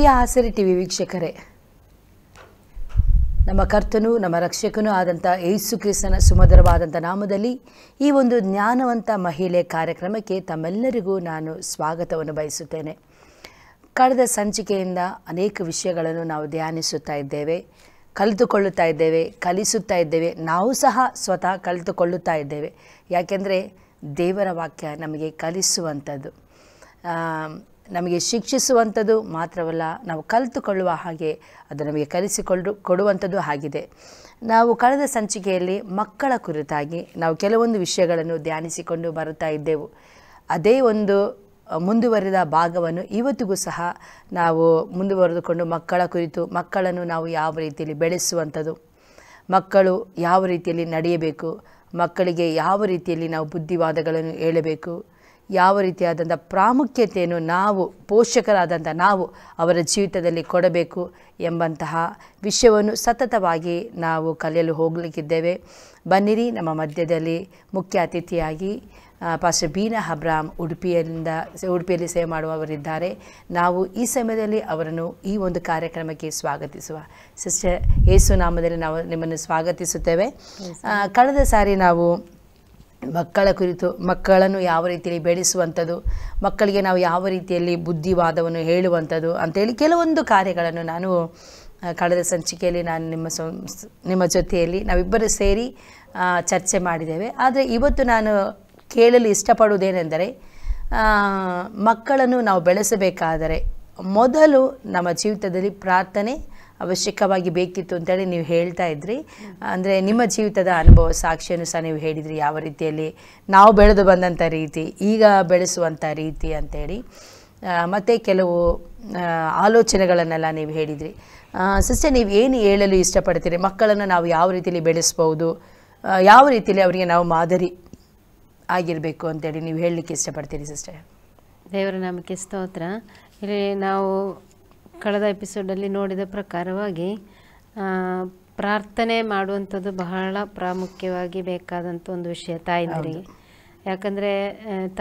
ಪ್ರಿಯ ಆಸರಿ TV ವೀಕ್ಷಕರೇ ನಮ್ಮ ಕರ್ತನು ನಮ್ಮ ರಕ್ಷಕನೂ ಆದಂಥ ಏಸು ಕ್ರಿಸ್ತನ ಸುಮಧುರವಾದಂಥ ನಾಮದಲ್ಲಿ ಈ ಒಂದು ಜ್ಞಾನವಂತ ಮಹಿಳೆ ಕಾರ್ಯಕ್ರಮಕ್ಕೆ ತಮ್ಮೆಲ್ಲರಿಗೂ ನಾನು ಸ್ವಾಗತವನ್ನು ಬಯಸುತ್ತೇನೆ ಕಳೆದ ಸಂಚಿಕೆಯಿಂದ ಅನೇಕ ವಿಷಯಗಳನ್ನು ನಾವು ಧ್ಯಾನಿಸುತ್ತಾ ಇದ್ದೇವೆ ಕಲಿತುಕೊಳ್ಳುತ್ತಾ ಇದ್ದೇವೆ ಕಲಿಸುತ್ತಾ ಇದ್ದೇವೆ ನಾವು ಸಹ ಸ್ವತಃ ಕಲಿತುಕೊಳ್ಳುತ್ತಾ ಇದ್ದೇವೆ ಯಾಕೆಂದರೆ ದೇವರ ವಾಕ್ಯ ನಮಗೆ ಕಲಿಸುವಂಥದ್ದು ನಮಗೆ ಶಿಕ್ಷಿಸುವಂಥದ್ದು ಮಾತ್ರವಲ್ಲ ನಾವು ಕಲಿತುಕೊಳ್ಳುವ ಹಾಗೆ ಅದು ನಮಗೆ ಕಲಿಸಿಕೊಂಡು ಕೊಡುವಂಥದ್ದು ಆಗಿದೆ ನಾವು ಕಳೆದ ಸಂಚಿಕೆಯಲ್ಲಿ ಮಕ್ಕಳ ಕುರಿತಾಗಿ ನಾವು ಕೆಲವೊಂದು ವಿಷಯಗಳನ್ನು ಧ್ಯಾನಿಸಿಕೊಂಡು ಬರುತ್ತಾ ಇದ್ದೆವು ಅದೇ ಒಂದು ಮುಂದುವರಿದ ಭಾಗವನ್ನು ಇವತ್ತಿಗೂ ಸಹ ನಾವು ಮುಂದುವರೆದುಕೊಂಡು ಮಕ್ಕಳ ಕುರಿತು ಮಕ್ಕಳನ್ನು ನಾವು ಯಾವ ರೀತಿಯಲ್ಲಿ ಬೆಳೆಸುವಂಥದ್ದು ಮಕ್ಕಳು ಯಾವ ರೀತಿಯಲ್ಲಿ ನಡೆಯಬೇಕು ಮಕ್ಕಳಿಗೆ ಯಾವ ರೀತಿಯಲ್ಲಿ ನಾವು ಬುದ್ಧಿವಾದಗಳನ್ನು ಹೇಳಬೇಕು ಯಾವ ರೀತಿಯಾದಂಥ ಪ್ರಾಮುಖ್ಯತೆಯನ್ನು ನಾವು ಪೋಷಕರಾದಂಥ ನಾವು ಅವರ ಜೀವಿತದಲ್ಲಿ ಕೊಡಬೇಕು ಎಂಬಂತಹ ವಿಷಯವನ್ನು ಸತತವಾಗಿ ನಾವು ಕಲಿಯಲು ಹೋಗಲಿಕ್ಕಿದ್ದೇವೆ ಬನ್ನಿರಿ ನಮ್ಮ ಮಧ್ಯದಲ್ಲಿ ಮುಖ್ಯ ಅತಿಥಿಯಾಗಿ ಪಾಸ್ಟರ್ ಬೀನಾ ಹಬ್ರಾಮ್ ಉಡುಪಿಯಿಂದ ಉಡುಪಿಯಲ್ಲಿ ಸೇವೆ ಮಾಡುವವರಿದ್ದಾರೆ ನಾವು ಈ ಸಮಯದಲ್ಲಿ ಅವರನ್ನು ಈ ಒಂದು ಕಾರ್ಯಕ್ರಮಕ್ಕೆ ಸ್ವಾಗತಿಸುವ ಸಿಸ್ಟರ್ ಯೇಸು ನಾಮದಲ್ಲಿ ನಾವು ನಿಮ್ಮನ್ನು ಸ್ವಾಗತಿಸುತ್ತೇವೆ ಕಳೆದ ಸಾರಿ ನಾವು ಮಕ್ಕಳ ಕುರಿತು ಮಕ್ಕಳನ್ನು ಯಾವ ರೀತಿಯಲ್ಲಿ ಬೆಳೆಸುವಂಥದ್ದು ಮಕ್ಕಳಿಗೆ ನಾವು ಯಾವ ರೀತಿಯಲ್ಲಿ ಬುದ್ಧಿವಾದವನ್ನು ಹೇಳುವಂಥದ್ದು ಅಂತೇಳಿ ಕೆಲವೊಂದು ಕಾರ್ಯಗಳನ್ನು ನಾನು ಕಳೆದ ಸಂಚಿಕೆಯಲ್ಲಿ ನಾನು ನಿಮ್ಮ ನಿಮ್ಮ ಜೊತೆಯಲ್ಲಿ ನಾವಿಬ್ಬರು ಸೇರಿ ಚರ್ಚೆ ಮಾಡಿದ್ದೇವೆ ಆದರೆ ಇವತ್ತು ನಾನು ಕೇಳಲು ಇಷ್ಟಪಡುವುದೇನೆಂದರೆ ಮಕ್ಕಳನ್ನು ನಾವು ಬೆಳೆಸಬೇಕಾದರೆ ಮೊದಲು ನಮ್ಮ ಜೀವಿತದಲ್ಲಿ ಪ್ರಾರ್ಥನೆ ಅವಶ್ಯಕವಾಗಿ ಬೇಕಿತ್ತು ಅಂತೇಳಿ ನೀವು ಹೇಳ್ತಾ ಇದ್ರಿ ಅಂದರೆ ನಿಮ್ಮ ಜೀವಿತದ ಅನುಭವ ಸಾಕ್ಷಿಯನ್ನು ಸಹ ನೀವು ಹೇಳಿದ್ರಿ ಯಾವ ರೀತಿಯಲ್ಲಿ ನಾವು ಬೆಳೆದು ಬಂದಂಥ ರೀತಿ ಈಗ ಬೆಳೆಸುವಂಥ ರೀತಿ ಅಂತೇಳಿ ಮತ್ತು ಕೆಲವು ಆಲೋಚನೆಗಳನ್ನೆಲ್ಲ ನೀವು ಹೇಳಿದ್ರಿ ಸಿಸ್ಟರ್ ನೀವು ಏನು ಹೇಳಲು ಇಷ್ಟಪಡ್ತೀರಿ ಮಕ್ಕಳನ್ನು ನಾವು ಯಾವ ರೀತಿಯಲ್ಲಿ ಬೆಳೆಸ್ಬೋದು ಯಾವ ರೀತಿಯಲ್ಲಿ ಅವರಿಗೆ ನಾವು ಮಾದರಿ ಆಗಿರಬೇಕು ಅಂತೇಳಿ ನೀವು ಹೇಳಲಿಕ್ಕೆ ಇಷ್ಟಪಡ್ತೀರಿ ಸಿಸ್ಟರ್ ದೇವರ ನಾಮಕ್ಕೆ ಸ್ತೋತ್ರ ಇಲ್ಲಿ ನಾವು ಕಳೆದ ಎಪಿಸೋಡಲ್ಲಿ ನೋಡಿದ ಪ್ರಕಾರವಾಗಿ ಪ್ರಾರ್ಥನೆ ಮಾಡುವಂಥದ್ದು ಬಹಳ ಪ್ರಾಮುಖ್ಯವಾಗಿ ಬೇಕಾದಂಥ ಒಂದು ವಿಷಯ ತಾಯಿಂದರಿಗೆ ಯಾಕಂದರೆ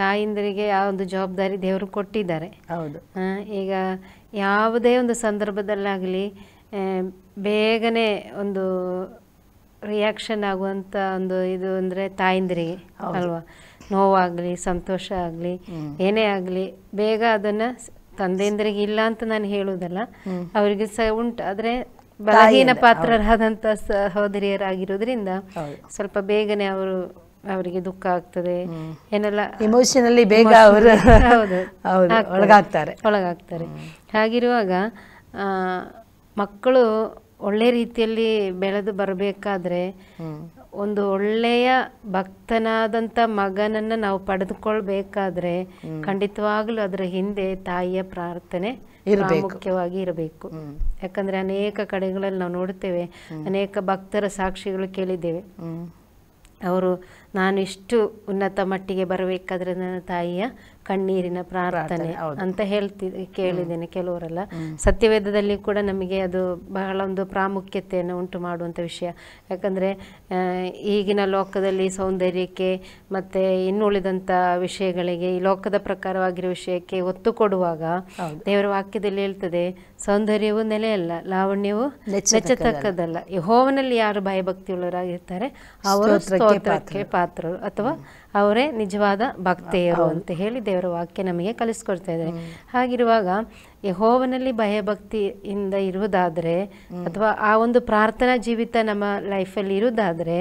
ತಾಯಿಂದರಿಗೆ ಆ ಒಂದು ಜವಾಬ್ದಾರಿ ದೇವರು ಕೊಟ್ಟಿದ್ದಾರೆ ಹೌದು ಈಗ ಯಾವುದೇ ಒಂದು ಸಂದರ್ಭದಲ್ಲಾಗಲಿ ಬೇಗನೆ ಒಂದು ರಿಯಾಕ್ಷನ್ ಆಗುವಂಥ ಒಂದು ಇದು ಅಂದರೆ ತಾಯಿಂದರಿಗೆ ಅಲ್ವಾ ನೋವಾಗಲಿ ಸಂತೋಷ ಆಗಲಿ ಏನೇ ಆಗಲಿ ಬೇಗ ಅದನ್ನು ತಂದೆಯಂದ್ರಿಗೆ ಇಲ್ಲ ಅಂತ ನಾನು ಹೇಳುದಲ್ಲ ಅವರಿಗೆ ಸ ಉಂಟು ಆದ್ರೆ ಬಲಹೀನ ಪಾತ್ರರಾದಂತ ಸಹೋದರಿಯರಾಗಿರೋದ್ರಿಂದ ಸ್ವಲ್ಪ ಬೇಗನೆ ಅವರು ಅವರಿಗೆ ದುಃಖ ಆಗ್ತದೆ ಏನೆಲ್ಲ ಇಮೋಷನಲ್ಲಿ ಬೇಗ ಅವರು ಒಳಗಾಗ್ತಾರೆ ಒಳಗಾಗ್ತಾರೆ ಹಾಗಿರುವಾಗ ಮಕ್ಕಳು ಒಳ್ಳೆ ರೀತಿಯಲ್ಲಿ ಬೆಳೆದು ಬರಬೇಕಾದ್ರೆ ಒಂದು ಒಳ್ಳೆಯ ಭಕ್ತನಾದಂತ ಮಗನನ್ನ ನಾವು ಪಡೆದುಕೊಳ್ಬೇಕಾದ್ರೆ ಖಂಡಿತವಾಗ್ಲೂ ಅದರ ಹಿಂದೆ ತಾಯಿಯ ಪ್ರಾರ್ಥನೆ ಮುಖ್ಯವಾಗಿ ಇರಬೇಕು ಯಾಕಂದ್ರೆ ಅನೇಕ ಕಡೆಗಳಲ್ಲಿ ನಾವು ನೋಡ್ತೇವೆ ಅನೇಕ ಭಕ್ತರ ಸಾಕ್ಷಿಗಳು ಕೇಳಿದ್ದೇವೆ ಅವರು ನಾನು ಇಷ್ಟು ಉನ್ನತ ಮಟ್ಟಿಗೆ ಬರಬೇಕಾದ್ರೆ ನನ್ನ ತಾಯಿಯ ಕಣ್ಣೀರಿನ ಪ್ರಾರ್ಥನೆ ಅಂತ ಹೇಳ್ತಿ ಕೇಳಿದ್ದೇನೆ ಕೆಲವರೆಲ್ಲ ಸತ್ಯವೇದದಲ್ಲಿ ಕೂಡ ನಮಗೆ ಅದು ಬಹಳ ಒಂದು ಪ್ರಾಮುಖ್ಯತೆಯನ್ನು ಉಂಟು ಮಾಡುವಂಥ ವಿಷಯ ಯಾಕಂದರೆ ಈಗಿನ ಲೋಕದಲ್ಲಿ ಸೌಂದರ್ಯಕ್ಕೆ ಮತ್ತು ಇನ್ನುಳಿದಂಥ ವಿಷಯಗಳಿಗೆ ಈ ಲೋಕದ ಪ್ರಕಾರವಾಗಿರೋ ವಿಷಯಕ್ಕೆ ಒತ್ತು ಕೊಡುವಾಗ ದೇವರ ವಾಕ್ಯದಲ್ಲಿ ಹೇಳ್ತದೆ ಸೌಂದರ್ಯವು ನೆಲೆಯಲ್ಲ ಲಾವಣ್ಯವು ನೆಚ್ಚತಕ್ಕದಲ್ಲ ಹೋವನಲ್ಲಿ ಯಾರು ಭಯಭಕ್ತಿಯುಳ್ಳವರಾಗಿರ್ತಾರೆ ಅವರು ಪಾತ್ರರು ಅಥವಾ ಅವರೇ ನಿಜವಾದ ಭಕ್ತೆಯರು ಅಂತ ಹೇಳಿ ದೇವರ ವಾಕ್ಯ ನಮಗೆ ಕಲಿಸ್ಕೊಡ್ತಾ ಇದ್ದಾರೆ ಹಾಗಿರುವಾಗ ಯಹೋವನಲ್ಲಿ ಭಯಭಕ್ತಿಯಿಂದ ಇರುವುದಾದ್ರೆ ಅಥವಾ ಆ ಒಂದು ಪ್ರಾರ್ಥನಾ ಜೀವಿತ ನಮ್ಮ ಲೈಫಲ್ಲಿ ಇರುವುದಾದ್ರೆ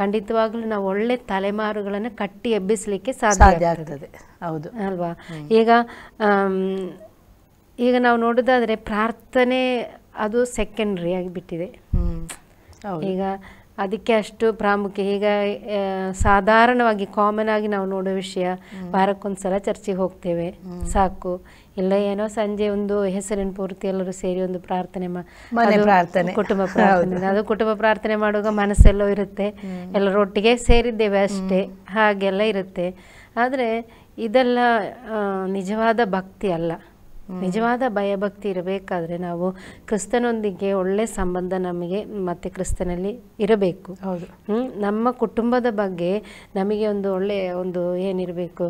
ಖಂಡಿತವಾಗ್ಲೂ ನಾವು ಒಳ್ಳೆ ತಲೆಮಾರುಗಳನ್ನು ಕಟ್ಟಿ ಎಬ್ಬಿಸ್ಲಿಕ್ಕೆ ಸಾಧ್ಯ ಆಗ್ತದೆ ಹೌದು ಅಲ್ವಾ ಈಗ ಈಗ ನಾವು ನೋಡೋದಾದ್ರೆ ಪ್ರಾರ್ಥನೆ ಅದು ಸೆಕೆಂಡ್ರಿ ಆಗಿಬಿಟ್ಟಿದೆ ಈಗ ಅದಕ್ಕೆ ಅಷ್ಟು ಪ್ರಾಮುಖ್ಯ ಈಗ ಸಾಧಾರಣವಾಗಿ ಕಾಮನ್ ಆಗಿ ನಾವು ನೋಡೋ ವಿಷಯ ವಾರಕ್ಕೊಂದ್ಸಲ ಚರ್ಚೆಗೆ ಹೋಗ್ತೇವೆ ಸಾಕು ಇಲ್ಲ ಏನೋ ಸಂಜೆ ಒಂದು ಹೆಸರಿನ ಪೂರ್ತಿ ಎಲ್ಲರೂ ಸೇರಿ ಒಂದು ಪ್ರಾರ್ಥನೆ ಪ್ರಾರ್ಥನೆ ಕುಟುಂಬ ಪ್ರಾರ್ಥನೆ ಅದು ಕುಟುಂಬ ಪ್ರಾರ್ಥನೆ ಮಾಡುವಾಗ ಮನಸ್ಸೆಲ್ಲೋ ಇರುತ್ತೆ ಎಲ್ಲರೊಟ್ಟಿಗೆ ಸೇರಿದ್ದೇವೆ ಅಷ್ಟೇ ಹಾಗೆಲ್ಲ ಇರುತ್ತೆ ಆದರೆ ಇದೆಲ್ಲ ನಿಜವಾದ ಭಕ್ತಿ ಅಲ್ಲ ನಿಜವಾದ ಭಯಭಕ್ತಿ ಇರಬೇಕಾದ್ರೆ ನಾವು ಕ್ರಿಸ್ತನೊಂದಿಗೆ ಒಳ್ಳೆ ಸಂಬಂಧ ನಮಗೆ ಮತ್ತೆ ಕ್ರಿಸ್ತನಲ್ಲಿ ಇರಬೇಕು ಹೌದು ನಮ್ಮ ಕುಟುಂಬದ ಬಗ್ಗೆ ನಮಗೆ ಒಂದು ಒಳ್ಳೆ ಒಂದು ಏನಿರಬೇಕು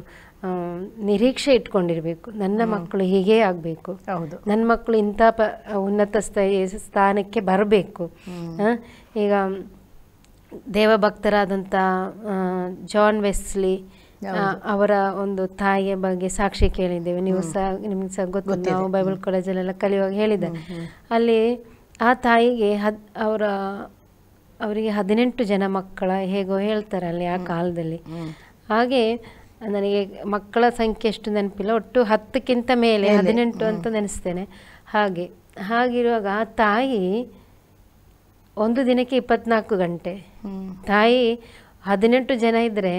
ನಿರೀಕ್ಷೆ ಇಟ್ಕೊಂಡಿರಬೇಕು ನನ್ನ ಮಕ್ಕಳು ಹೀಗೇ ಆಗಬೇಕು ಹೌದು ನನ್ನ ಮಕ್ಕಳು ಇಂಥ ಪ ಉನ್ನತ ಸ್ಥಾನಕ್ಕೆ ಬರಬೇಕು ಈಗ ದೇವಭಕ್ತರಾದಂಥ ಜಾನ್ ವೆಸ್ಲಿ ಅವರ ಒಂದು ತಾಯಿಯ ಬಗ್ಗೆ ಸಾಕ್ಷಿ ಕೇಳಿದ್ದೇವೆ ನೀವು ಸಹ ನಿಮ್ಗೆ ಸಹ ಗೊತ್ತು ನಾವು ಬೈಬಲ್ ಕಾಲೇಜಲ್ಲೆಲ್ಲ ಕಲಿಯುವಾಗ ಹೇಳಿದ್ದೆ ಅಲ್ಲಿ ಆ ತಾಯಿಗೆ ಹದ್ ಅವರ ಅವರಿಗೆ ಹದಿನೆಂಟು ಜನ ಮಕ್ಕಳ ಹೇಗೋ ಹೇಳ್ತಾರೆ ಅಲ್ಲಿ ಆ ಕಾಲದಲ್ಲಿ ಹಾಗೆ ನನಗೆ ಮಕ್ಕಳ ಸಂಖ್ಯೆ ಎಷ್ಟು ನೆನಪಿಲ್ಲ ಒಟ್ಟು ಹತ್ತಕ್ಕಿಂತ ಮೇಲೆ ಹದಿನೆಂಟು ಅಂತ ನೆನೆಸ್ತೇನೆ ಹಾಗೆ ಹಾಗಿರುವಾಗ ಆ ತಾಯಿ ಒಂದು ದಿನಕ್ಕೆ ಇಪ್ಪತ್ನಾಲ್ಕು ಗಂಟೆ ತಾಯಿ ಹದಿನೆಂಟು ಜನ ಇದ್ದರೆ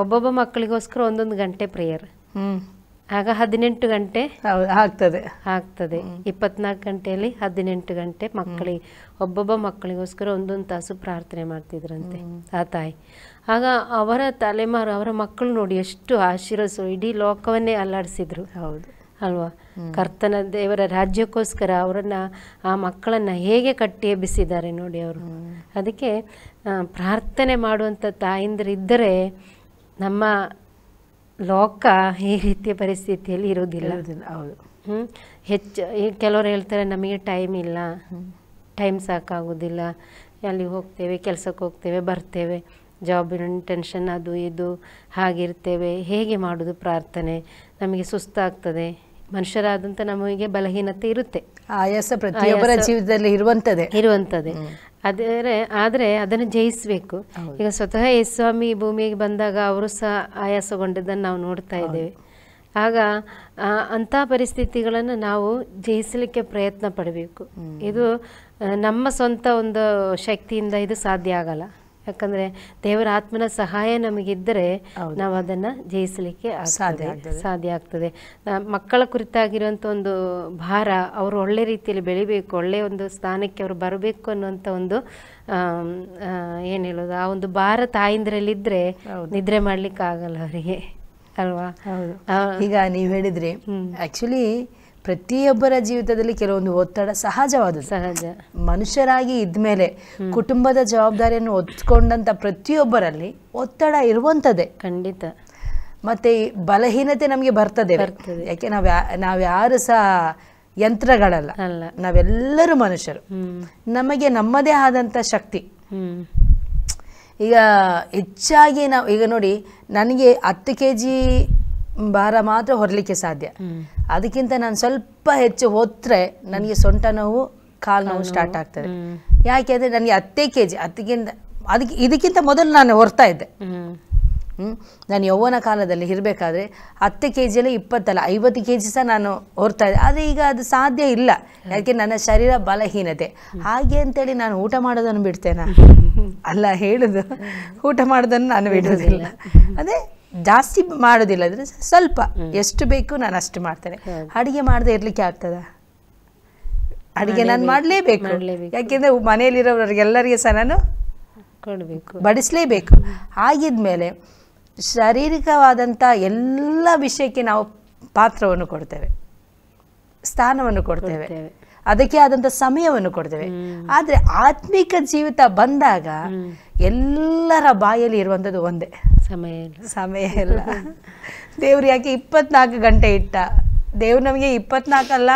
ಒಬ್ಬೊಬ್ಬ ಮಕ್ಕಳಿಗೋಸ್ಕರ ಒಂದೊಂದು ಗಂಟೆ ಪ್ರೇಯರ್ ಆಗ ಹದಿನೆಂಟು ಗಂಟೆ ಆಗ್ತದೆ ಆಗ್ತದೆ ಇಪ್ಪತ್ನಾಲ್ಕು ಗಂಟೆಯಲ್ಲಿ ಹದಿನೆಂಟು ಗಂಟೆ ಮಕ್ಕಳಿಗೆ ಒಬ್ಬೊಬ್ಬ ಮಕ್ಕಳಿಗೋಸ್ಕರ ಒಂದೊಂದು ತಾಸು ಪ್ರಾರ್ಥನೆ ಮಾಡ್ತಿದ್ರಂತೆ ಆ ತಾಯಿ ಆಗ ಅವರ ತಲೆಮಾರು ಅವರ ಮಕ್ಕಳು ನೋಡಿ ಎಷ್ಟು ಆಶೀರ್ವಸು ಇಡೀ ಲೋಕವನ್ನೇ ಅಲ್ಲಾಡಿಸಿದ್ರು ಹೌದು ಅಲ್ವಾ ಕರ್ತನ ದೇವರ ರಾಜ್ಯಕ್ಕೋಸ್ಕರ ಅವರನ್ನ ಆ ಮಕ್ಕಳನ್ನ ಹೇಗೆ ಕಟ್ಟಿ ಎಬ್ಬಿಸಿದ್ದಾರೆ ನೋಡಿ ಅವರು ಅದಕ್ಕೆ ಪ್ರಾರ್ಥನೆ ಮಾಡುವಂಥ ಇದ್ದರೆ ನಮ್ಮ ಲೋಕ ಈ ರೀತಿಯ ಪರಿಸ್ಥಿತಿಯಲ್ಲಿ ಇರೋದಿಲ್ಲ ಹೌದು ಹ್ಞೂ ಹೆಚ್ಚು ಈಗ ಕೆಲವರು ಹೇಳ್ತಾರೆ ನಮಗೆ ಟೈಮ್ ಇಲ್ಲ ಟೈಮ್ ಸಾಕಾಗೋದಿಲ್ಲ ಅಲ್ಲಿ ಹೋಗ್ತೇವೆ ಕೆಲಸಕ್ಕೆ ಹೋಗ್ತೇವೆ ಬರ್ತೇವೆ ಜಾಬಿನ ಟೆನ್ಷನ್ ಅದು ಇದು ಹಾಗಿರ್ತೇವೆ ಹೇಗೆ ಮಾಡೋದು ಪ್ರಾರ್ಥನೆ ನಮಗೆ ಸುಸ್ತಾಗ್ತದೆ ಮನುಷ್ಯರಾದಂಥ ನಮಗೆ ಬಲಹೀನತೆ ಇರುತ್ತೆ ಆಯಾಸ ಪ್ರತಿಯೊಬ್ಬರ ಜೀವಿತದಲ್ಲಿ ಇರುವಂತದೇ ಇರುವಂತದೇ ಆದರೆ ಆದರೆ ಅದನ್ನು ಜಯಿಸಬೇಕು ಈಗ ಸ್ವತಃ ಯಸ್ ಸ್ವಾಮಿ ಭೂಮಿಗೆ ಬಂದಾಗ ಅವರು ಸಹ ಆಯಾಸಗೊಂಡಿದ್ದನ್ನು ನಾವು ನೋಡ್ತಾ ಇದ್ದೇವೆ ಆಗ ಅಂಥ ಪರಿಸ್ಥಿತಿಗಳನ್ನು ನಾವು ಜಯಿಸಲಿಕ್ಕೆ ಪ್ರಯತ್ನ ಪಡಬೇಕು ಇದು ನಮ್ಮ ಸ್ವಂತ ಒಂದು ಶಕ್ತಿಯಿಂದ ಇದು ಸಾಧ್ಯ ಆಗಲ್ಲ ಯಾಕಂದ್ರೆ ದೇವರ ಆತ್ಮನ ಸಹಾಯ ನಮಗಿದ್ದರೆ ನಾವು ಅದನ್ನ ಜಯಿಸಲಿಕ್ಕೆ ಸಾಧ್ಯ ಸಾಧ್ಯ ಆಗ್ತದೆ ಮಕ್ಕಳ ಕುರಿತಾಗಿರುವಂತ ಒಂದು ಭಾರ ಅವರು ಒಳ್ಳೆ ರೀತಿಯಲ್ಲಿ ಬೆಳಿಬೇಕು ಒಳ್ಳೆ ಒಂದು ಸ್ಥಾನಕ್ಕೆ ಅವರು ಬರಬೇಕು ಅನ್ನುವಂತ ಒಂದು ಏನು ಹೇಳೋದು ಆ ಒಂದು ಭಾರ ತಾಯಿಂದ್ರಲ್ಲಿ ಇದ್ರೆ ನಿದ್ರೆ ಮಾಡ್ಲಿಕ್ಕೆ ಆಗಲ್ಲ ಅವರಿಗೆ ಅಲ್ವಾ ಹೌದು ಈಗ ನೀವು ಹೇಳಿದ್ರಿ ಆಕ್ಚುಲಿ ಪ್ರತಿಯೊಬ್ಬರ ಜೀವಿತದಲ್ಲಿ ಕೆಲವೊಂದು ಒತ್ತಡ ಸಹಜವಾದ ಸಹಜ ಮನುಷ್ಯರಾಗಿ ಇದ್ಮೇಲೆ ಕುಟುಂಬದ ಜವಾಬ್ದಾರಿಯನ್ನು ಒತ್ಕೊಂಡಂತ ಪ್ರತಿಯೊಬ್ಬರಲ್ಲಿ ಒತ್ತಡ ಇರುವಂತದ್ದೇ ಖಂಡಿತ ಮತ್ತೆ ಬಲಹೀನತೆ ನಮಗೆ ಬರ್ತದೆ ಯಾಕೆ ನಾವ್ ಯಾರು ಸಹ ಯಂತ್ರಗಳಲ್ಲ ನಾವೆಲ್ಲರೂ ಮನುಷ್ಯರು ನಮಗೆ ನಮ್ಮದೇ ಆದಂತ ಶಕ್ತಿ ಈಗ ಹೆಚ್ಚಾಗಿ ನಾವು ಈಗ ನೋಡಿ ನನಗೆ ಹತ್ತು ಕೆ ಜಿ ಭಾರ ಮಾತ್ರ ಹೊರಲಿಕ್ಕೆ ಸಾಧ್ಯ ಅದಕ್ಕಿಂತ ನಾನು ಸ್ವಲ್ಪ ಹೆಚ್ಚು ಹೊತ್ತರೆ ನನಗೆ ಸೊಂಟ ನೋವು ಕಾಲು ನೋವು ಸ್ಟಾರ್ಟ್ ಆಗ್ತದೆ ಯಾಕೆಂದ್ರೆ ನನಗೆ ಹತ್ತೇ ಕೆ ಜಿ ಹತ್ತಿಗಿಂತ ಅದಕ್ಕೆ ಇದಕ್ಕಿಂತ ಮೊದಲು ನಾನು ಹೊರ್ತಾ ಇದ್ದೆ ಹ್ಞೂ ನಾನು ಯೌವನ ಕಾಲದಲ್ಲಿ ಇರಬೇಕಾದ್ರೆ ಹತ್ತು ಕೆ ಜಿಯಲ್ಲಿ ಇಪ್ಪತ್ತಲ್ಲ ಐವತ್ತು ಕೆ ಜಿ ಸಹ ನಾನು ಹೊರ್ತಾ ಇದ್ದೆ ಆದರೆ ಈಗ ಅದು ಸಾಧ್ಯ ಇಲ್ಲ ಯಾಕೆ ನನ್ನ ಶರೀರ ಬಲಹೀನತೆ ಹಾಗೆ ಅಂತೇಳಿ ನಾನು ಊಟ ಮಾಡೋದನ್ನು ಬಿಡ್ತೇನೆ ಅಲ್ಲ ಹೇಳುದು ಊಟ ಮಾಡೋದನ್ನು ನಾನು ಬಿಡೋದಿಲ್ಲ ಅದೇ ಜಾಸ್ತಿ ಮಾಡೋದಿಲ್ಲ ಅಂದರೆ ಸ್ವಲ್ಪ ಎಷ್ಟು ಬೇಕು ನಾನು ಅಷ್ಟು ಮಾಡ್ತೇನೆ ಅಡುಗೆ ಮಾಡದೆ ಇರಲಿಕ್ಕೆ ಆಗ್ತದ ಅಡುಗೆ ನಾನು ಮಾಡಲೇಬೇಕು ಯಾಕೆಂದ್ರೆ ಮನೆಯಲ್ಲಿರೋರಿಗೆಲ್ಲರಿಗೆ ಸಹ ನಾನು ಕೊಡಬೇಕು ಬಡಿಸಲೇಬೇಕು ಆಗಿದ್ಮೇಲೆ ಶಾರೀರಿಕವಾದಂಥ ಎಲ್ಲ ವಿಷಯಕ್ಕೆ ನಾವು ಪಾತ್ರವನ್ನು ಕೊಡ್ತೇವೆ ಸ್ಥಾನವನ್ನು ಕೊಡ್ತೇವೆ ಅದಕ್ಕೆ ಆದಂಥ ಸಮಯವನ್ನು ಕೊಡ್ತೇವೆ ಆದರೆ ಆತ್ಮಿಕ ಜೀವಿತ ಬಂದಾಗ ಎಲ್ಲರ ಬಾಯಲ್ಲಿ ಇರುವಂಥದ್ದು ಒಂದೇ ಸಮಯ ಸಮಯ ಇಲ್ಲ ದೇವ್ರು ಯಾಕೆ ಇಪ್ಪತ್ನಾಲ್ಕು ಗಂಟೆ ಇಟ್ಟ ದೇವ್ರು ನಮಗೆ ಇಪ್ಪತ್ನಾಲ್ಕಲ್ಲ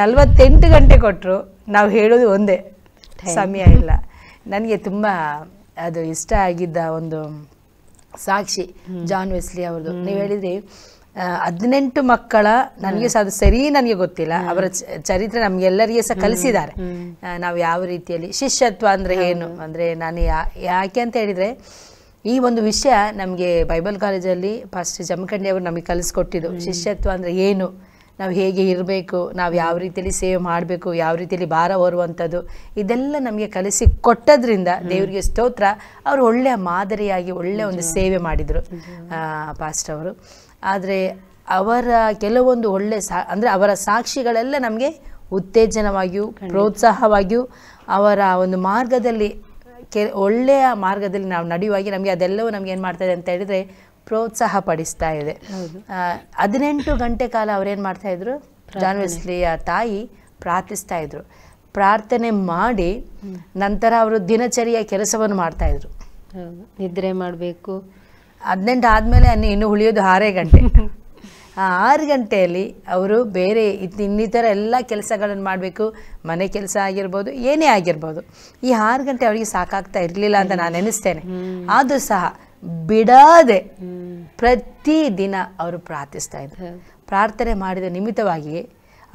ನಲ್ವತ್ತೆಂಟು ಗಂಟೆ ಕೊಟ್ಟರು ನಾವು ಹೇಳೋದು ಒಂದೇ ಸಮಯ ಇಲ್ಲ ನನಗೆ ತುಂಬ ಅದು ಇಷ್ಟ ಆಗಿದ್ದ ಒಂದು ಸಾಕ್ಷಿ ಜಾನ್ ವೆಸ್ಲಿ ಅವ್ರದ್ದು ನೀವು ಹೇಳಿದ್ರಿ ಹದಿನೆಂಟು ಮಕ್ಕಳ ನನಗೆ ಸಹ ಅದು ಸರಿ ನನಗೆ ಗೊತ್ತಿಲ್ಲ ಅವರ ಚರಿತ್ರೆ ನಮ್ಗೆಲ್ಲರಿಗೆ ಸಹ ಕಲಿಸಿದ್ದಾರೆ ನಾವು ಯಾವ ರೀತಿಯಲ್ಲಿ ಶಿಷ್ಯತ್ವ ಅಂದರೆ ಏನು ಅಂದರೆ ನಾನು ಯಾಕೆ ಅಂತ ಹೇಳಿದರೆ ಈ ಒಂದು ವಿಷಯ ನಮಗೆ ಬೈಬಲ್ ಕಾಲೇಜಲ್ಲಿ ಫಸ್ಟ್ ಜಮಖಂಡಿ ಅವರು ನಮಗೆ ಕಲಿಸ್ಕೊಟ್ಟಿದ್ದು ಶಿಷ್ಯತ್ವ ಅಂದರೆ ಏನು ನಾವು ಹೇಗೆ ಇರಬೇಕು ನಾವು ಯಾವ ರೀತಿಯಲ್ಲಿ ಸೇವೆ ಮಾಡಬೇಕು ಯಾವ ರೀತಿಯಲ್ಲಿ ಭಾರ ಹೊರುವಂಥದ್ದು ಇದೆಲ್ಲ ನಮಗೆ ಕಲಿಸಿ ಕೊಟ್ಟದ್ರಿಂದ ದೇವರಿಗೆ ಸ್ತೋತ್ರ ಅವರು ಒಳ್ಳೆಯ ಮಾದರಿಯಾಗಿ ಒಳ್ಳೆಯ ಒಂದು ಸೇವೆ ಮಾಡಿದರು ಪಾಸ್ಟ್ ಅವರು ಆದರೆ ಅವರ ಕೆಲವೊಂದು ಒಳ್ಳೆ ಸಾ ಅಂದರೆ ಅವರ ಸಾಕ್ಷಿಗಳೆಲ್ಲ ನಮಗೆ ಉತ್ತೇಜನವಾಗಿಯೂ ಪ್ರೋತ್ಸಾಹವಾಗಿಯೂ ಅವರ ಒಂದು ಮಾರ್ಗದಲ್ಲಿ ಕೆ ಒಳ್ಳೆಯ ಮಾರ್ಗದಲ್ಲಿ ನಾವು ನಡೆಯುವಾಗಿ ನಮಗೆ ಅದೆಲ್ಲವೂ ನಮ್ಗೆ ಏನು ಇದೆ ಅಂತ ಹೇಳಿದರೆ ಪ್ರೋತ್ಸಾಹ ಪಡಿಸ್ತಾ ಇದೆ ಹದಿನೆಂಟು ಗಂಟೆ ಕಾಲ ಅವ್ರೇನು ಮಾಡ್ತಾಯಿದ್ರು ಜಾನ್ ಆ ತಾಯಿ ಪ್ರಾರ್ಥಿಸ್ತಾ ಇದ್ರು ಪ್ರಾರ್ಥನೆ ಮಾಡಿ ನಂತರ ಅವರು ದಿನಚರಿಯ ಕೆಲಸವನ್ನು ಮಾಡ್ತಾಯಿದ್ರು ನಿದ್ರೆ ಮಾಡಬೇಕು ಹದಿನೆಂಟು ಆದಮೇಲೆ ಅನ್ನ ಇನ್ನು ಉಳಿಯೋದು ಆರೇ ಗಂಟೆ ಆ ಆರು ಗಂಟೆಯಲ್ಲಿ ಅವರು ಬೇರೆ ಇನ್ನಿತರ ಎಲ್ಲ ಕೆಲಸಗಳನ್ನು ಮಾಡಬೇಕು ಮನೆ ಕೆಲಸ ಆಗಿರ್ಬೋದು ಏನೇ ಆಗಿರ್ಬೋದು ಈ ಆರು ಗಂಟೆ ಅವರಿಗೆ ಸಾಕಾಗ್ತಾ ಇರಲಿಲ್ಲ ಅಂತ ನಾನು ನೆನೆಸ್ತೇನೆ ಆದರೂ ಸಹ ಪ್ರತಿ ಪ್ರತಿದಿನ ಅವರು ಪ್ರಾರ್ಥಿಸ್ತಾ ಇದ್ದರು ಪ್ರಾರ್ಥನೆ ಮಾಡಿದ ನಿಮಿತ್ತವಾಗಿಯೇ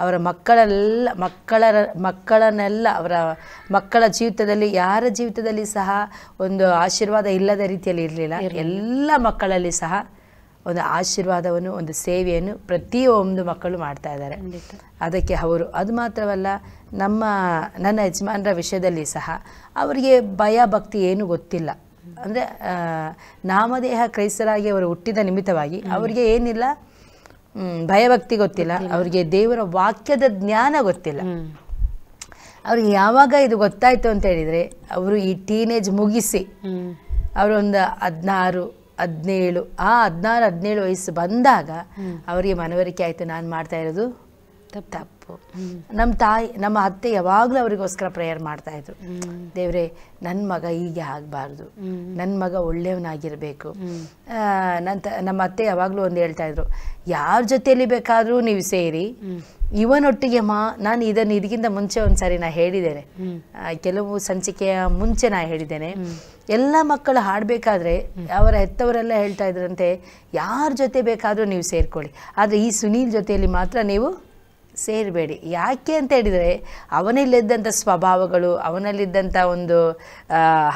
ಅವರ ಮಕ್ಕಳೆಲ್ಲ ಮಕ್ಕಳ ಮಕ್ಕಳನ್ನೆಲ್ಲ ಅವರ ಮಕ್ಕಳ ಜೀವಿತದಲ್ಲಿ ಯಾರ ಜೀವಿತದಲ್ಲಿ ಸಹ ಒಂದು ಆಶೀರ್ವಾದ ಇಲ್ಲದ ರೀತಿಯಲ್ಲಿ ಇರಲಿಲ್ಲ ಎಲ್ಲ ಮಕ್ಕಳಲ್ಲಿ ಸಹ ಒಂದು ಆಶೀರ್ವಾದವನ್ನು ಒಂದು ಸೇವೆಯನ್ನು ಪ್ರತಿಯೊಂದು ಮಕ್ಕಳು ಮಾಡ್ತಾ ಇದ್ದಾರೆ ಅದಕ್ಕೆ ಅವರು ಅದು ಮಾತ್ರವಲ್ಲ ನಮ್ಮ ನನ್ನ ಯಜಮಾನರ ವಿಷಯದಲ್ಲಿ ಸಹ ಅವರಿಗೆ ಭಯ ಭಕ್ತಿ ಏನು ಗೊತ್ತಿಲ್ಲ ಅಂದರೆ ನಾಮದೇಹ ಕ್ರೈಸ್ತರಾಗಿ ಅವರು ಹುಟ್ಟಿದ ನಿಮಿತ್ತವಾಗಿ ಅವರಿಗೆ ಏನಿಲ್ಲ ಭಯಭಕ್ತಿ ಗೊತ್ತಿಲ್ಲ ಅವರಿಗೆ ದೇವರ ವಾಕ್ಯದ ಜ್ಞಾನ ಗೊತ್ತಿಲ್ಲ ಅವ್ರಿಗೆ ಯಾವಾಗ ಇದು ಗೊತ್ತಾಯ್ತು ಅಂತ ಹೇಳಿದರೆ ಅವರು ಈ ಟೀನೇಜ್ ಮುಗಿಸಿ ಅವರೊಂದು ಹದಿನಾರು ಹದಿನೇಳು ಆ ಹದಿನಾರು ಹದಿನೇಳು ವಯಸ್ಸು ಬಂದಾಗ ಅವರಿಗೆ ಮನವರಿಕೆ ಆಯಿತು ನಾನು ಮಾಡ್ತಾ ಇರೋದು ತಪ್ಪು ತಪ್ಪು ನಮ್ಮ ತಾಯಿ ನಮ್ಮ ಅತ್ತೆ ಯಾವಾಗಲೂ ಅವರಿಗೋಸ್ಕರ ಪ್ರೇಯರ್ ಇದ್ರು ದೇವ್ರೆ ನನ್ನ ಮಗ ಹೀಗೆ ಆಗಬಾರ್ದು ನನ್ನ ಮಗ ಒಳ್ಳೆಯವನಾಗಿರಬೇಕು ನಂತ ನಮ್ಮ ಅತ್ತೆ ಯಾವಾಗಲೂ ಒಂದು ಇದ್ರು ಯಾರ ಜೊತೆಯಲ್ಲಿ ಬೇಕಾದರೂ ನೀವು ಸೇರಿ ಇವನೊಟ್ಟಿಗೆ ಮಾ ನಾನು ಇದನ್ನು ಇದಕ್ಕಿಂತ ಮುಂಚೆ ಒಂದ್ಸರಿ ಸಾರಿ ನಾನು ಹೇಳಿದ್ದೇನೆ ಕೆಲವು ಸಂಚಿಕೆಯ ಮುಂಚೆ ನಾನು ಹೇಳಿದ್ದೇನೆ ಎಲ್ಲ ಮಕ್ಕಳು ಹಾಡಬೇಕಾದ್ರೆ ಅವರ ಹೆತ್ತವರೆಲ್ಲ ಹೇಳ್ತಾ ಇದ್ರಂತೆ ಯಾರ ಜೊತೆ ಬೇಕಾದರೂ ನೀವು ಸೇರ್ಕೊಳ್ಳಿ ಆದರೆ ಈ ಸುನೀಲ್ ಜೊತೆಯಲ್ಲಿ ಮಾತ್ರ ನೀವು ಸೇರಬೇಡಿ ಯಾಕೆ ಅಂತ ಹೇಳಿದರೆ ಅವನಲ್ಲಿದ್ದಂಥ ಸ್ವಭಾವಗಳು ಅವನಲ್ಲಿದ್ದಂಥ ಒಂದು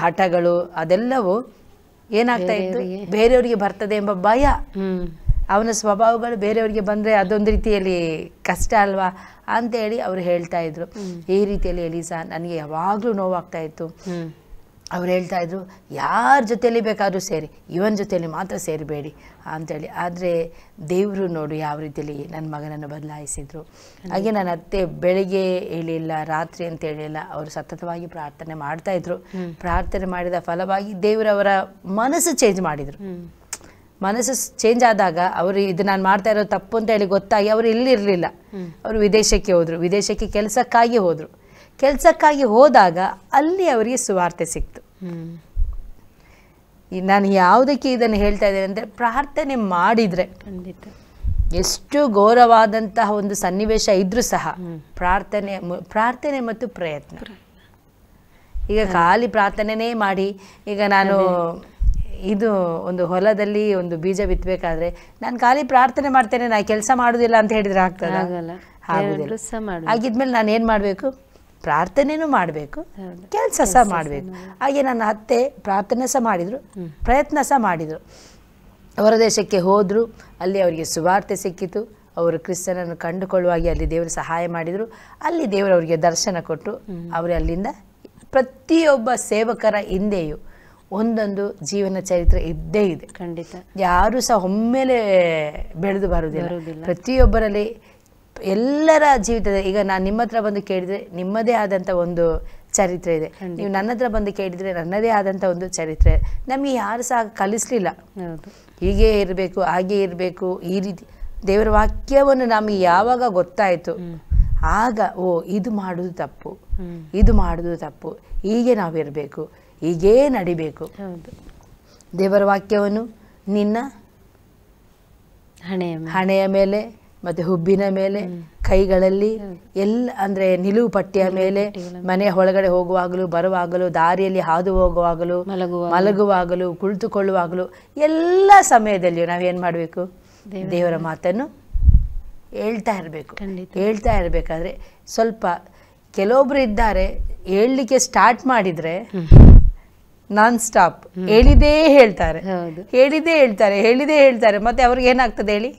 ಹಠಗಳು ಅದೆಲ್ಲವೂ ಏನಾಗ್ತಾ ಇತ್ತು ಬೇರೆಯವರಿಗೆ ಬರ್ತದೆ ಎಂಬ ಭಯ ಅವನ ಸ್ವಭಾವಗಳು ಬೇರೆಯವರಿಗೆ ಬಂದರೆ ಅದೊಂದು ರೀತಿಯಲ್ಲಿ ಕಷ್ಟ ಅಲ್ವಾ ಅಂತೇಳಿ ಅವರು ಹೇಳ್ತಾ ಇದ್ರು ಈ ರೀತಿಯಲ್ಲಿ ಎಲಿಸಾ ನನಗೆ ಯಾವಾಗಲೂ ನೋವಾಗ್ತಾ ಇತ್ತು ಅವ್ರು ಇದ್ರು ಯಾರ ಜೊತೇಲಿ ಬೇಕಾದರೂ ಸೇರಿ ಇವನ ಜೊತೇಲಿ ಮಾತ್ರ ಸೇರಬೇಡಿ ಅಂಥೇಳಿ ಆದರೆ ದೇವರು ನೋಡು ಯಾವ ರೀತಿಯಲ್ಲಿ ನನ್ನ ಮಗನನ್ನು ಬದಲಾಯಿಸಿದ್ರು ಹಾಗೆ ನಾನು ಅತ್ತೆ ಬೆಳಿಗ್ಗೆ ಹೇಳಿಲ್ಲ ರಾತ್ರಿ ಅಂತ ಹೇಳಿಲ್ಲ ಅವರು ಸತತವಾಗಿ ಪ್ರಾರ್ಥನೆ ಇದ್ರು ಪ್ರಾರ್ಥನೆ ಮಾಡಿದ ಫಲವಾಗಿ ದೇವರವರ ಮನಸ್ಸು ಚೇಂಜ್ ಮಾಡಿದರು ಮನಸ್ಸು ಚೇಂಜ್ ಆದಾಗ ಅವರು ಇದು ನಾನು ಮಾಡ್ತಾ ಇರೋ ತಪ್ಪು ಅಂತ ಹೇಳಿ ಗೊತ್ತಾಗಿ ಅವರು ಇಲ್ಲಿರಲಿಲ್ಲ ಅವರು ವಿದೇಶಕ್ಕೆ ಹೋದರು ವಿದೇಶಕ್ಕೆ ಕೆಲಸಕ್ಕಾಗಿ ಹೋದರು ಕೆಲಸಕ್ಕಾಗಿ ಹೋದಾಗ ಅಲ್ಲಿ ಅವರಿಗೆ ಸುವಾರ್ತೆ ಸಿಕ್ತು ನಾನು ಯಾವುದಕ್ಕೆ ಇದನ್ನು ಹೇಳ್ತಾ ಇದ್ದೇನೆ ಅಂದರೆ ಪ್ರಾರ್ಥನೆ ಮಾಡಿದರೆ ಖಂಡಿತ ಎಷ್ಟು ಘೋರವಾದಂತಹ ಒಂದು ಸನ್ನಿವೇಶ ಇದ್ರೂ ಸಹ ಪ್ರಾರ್ಥನೆ ಪ್ರಾರ್ಥನೆ ಮತ್ತು ಪ್ರಯತ್ನ ಈಗ ಖಾಲಿ ಪ್ರಾರ್ಥನೆನೇ ಮಾಡಿ ಈಗ ನಾನು ಇದು ಒಂದು ಹೊಲದಲ್ಲಿ ಒಂದು ಬೀಜ ಬಿತ್ತಬೇಕಾದ್ರೆ ನಾನು ಖಾಲಿ ಪ್ರಾರ್ಥನೆ ಮಾಡ್ತೇನೆ ನಾ ಕೆಲಸ ಮಾಡೋದಿಲ್ಲ ಅಂತ ಹೇಳಿದ್ರೆ ಆಗ್ತದೆ ಹಾಗಿದ್ಮೇಲೆ ನಾನು ಏನು ಮಾಡಬೇಕು ಪ್ರಾರ್ಥನೆನೂ ಮಾಡಬೇಕು ಕೆಲಸ ಸಹ ಮಾಡಬೇಕು ಹಾಗೆ ನನ್ನ ಅತ್ತೆ ಪ್ರಾರ್ಥನೆ ಸಹ ಮಾಡಿದರು ಪ್ರಯತ್ನ ಸಹ ಮಾಡಿದರು ಅವರ ದೇಶಕ್ಕೆ ಹೋದರು ಅಲ್ಲಿ ಅವರಿಗೆ ಸುವಾರ್ತೆ ಸಿಕ್ಕಿತು ಅವರು ಕ್ರಿಸ್ತನನ್ನು ಕಂಡುಕೊಳ್ಳುವಾಗಿ ಅಲ್ಲಿ ದೇವರು ಸಹಾಯ ಮಾಡಿದರು ಅಲ್ಲಿ ದೇವರು ಅವರಿಗೆ ದರ್ಶನ ಕೊಟ್ಟು ಅವರು ಅಲ್ಲಿಂದ ಪ್ರತಿಯೊಬ್ಬ ಸೇವಕರ ಹಿಂದೆಯೂ ಒಂದೊಂದು ಜೀವನ ಚರಿತ್ರೆ ಇದ್ದೇ ಇದೆ ಖಂಡಿತ ಯಾರು ಸಹ ಒಮ್ಮೆಲೆ ಬೆಳೆದು ಬರುವುದಿಲ್ಲ ಪ್ರತಿಯೊಬ್ಬರಲ್ಲಿ ಎಲ್ಲರ ಜೀವಿತದ ಈಗ ನಾನು ನಿಮ್ಮ ಹತ್ರ ಬಂದು ಕೇಳಿದರೆ ನಿಮ್ಮದೇ ಆದಂಥ ಒಂದು ಚರಿತ್ರೆ ಇದೆ ನೀವು ನನ್ನ ಹತ್ರ ಬಂದು ಕೇಳಿದರೆ ನನ್ನದೇ ಆದಂಥ ಒಂದು ಚರಿತ್ರೆ ನಮಗೆ ಯಾರು ಸಹ ಕಲಿಸ್ಲಿಲ್ಲ ಹೀಗೆ ಇರಬೇಕು ಹಾಗೆ ಇರಬೇಕು ಈ ರೀತಿ ದೇವರ ವಾಕ್ಯವನ್ನು ನಮಗೆ ಯಾವಾಗ ಗೊತ್ತಾಯಿತು ಆಗ ಓ ಇದು ಮಾಡೋದು ತಪ್ಪು ಇದು ಮಾಡೋದು ತಪ್ಪು ಹೀಗೆ ನಾವಿರಬೇಕು ಹೀಗೇ ನಡಿಬೇಕು ದೇವರ ವಾಕ್ಯವನ್ನು ನಿನ್ನ ಹಣೆಯ ಹಣೆಯ ಮೇಲೆ ಮತ್ತೆ ಹುಬ್ಬಿನ ಮೇಲೆ ಕೈಗಳಲ್ಲಿ ಎಲ್ಲ ಅಂದ್ರೆ ನಿಲುವು ಪಟ್ಟಿಯ ಮೇಲೆ ಮನೆಯ ಒಳಗಡೆ ಹೋಗುವಾಗಲೂ ಬರುವಾಗಲೂ ದಾರಿಯಲ್ಲಿ ಹಾದು ಹೋಗುವಾಗಲೂ ಮಲಗುವಾಗಲೂ ಕುಳಿತುಕೊಳ್ಳುವಾಗಲೂ ಎಲ್ಲ ಸಮಯದಲ್ಲಿಯೂ ನಾವೇನ್ ಮಾಡಬೇಕು ದೇವರ ಮಾತನ್ನು ಹೇಳ್ತಾ ಇರಬೇಕು ಹೇಳ್ತಾ ಇರಬೇಕಾದ್ರೆ ಸ್ವಲ್ಪ ಕೆಲವೊಬ್ರು ಇದ್ದಾರೆ ಹೇಳಲಿಕ್ಕೆ ಸ್ಟಾರ್ಟ್ ಮಾಡಿದ್ರೆ ನಾನ್ ಸ್ಟಾಪ್ ಹೇಳಿದೇ ಹೇಳ್ತಾರೆ ಹೇಳಿದೇ ಹೇಳ್ತಾರೆ ಹೇಳಿದೇ ಹೇಳ್ತಾರೆ ಮತ್ತೆ ಅವ್ರಿಗೆ ಏನಾಗ್ತದೆ ಹೇಳಿ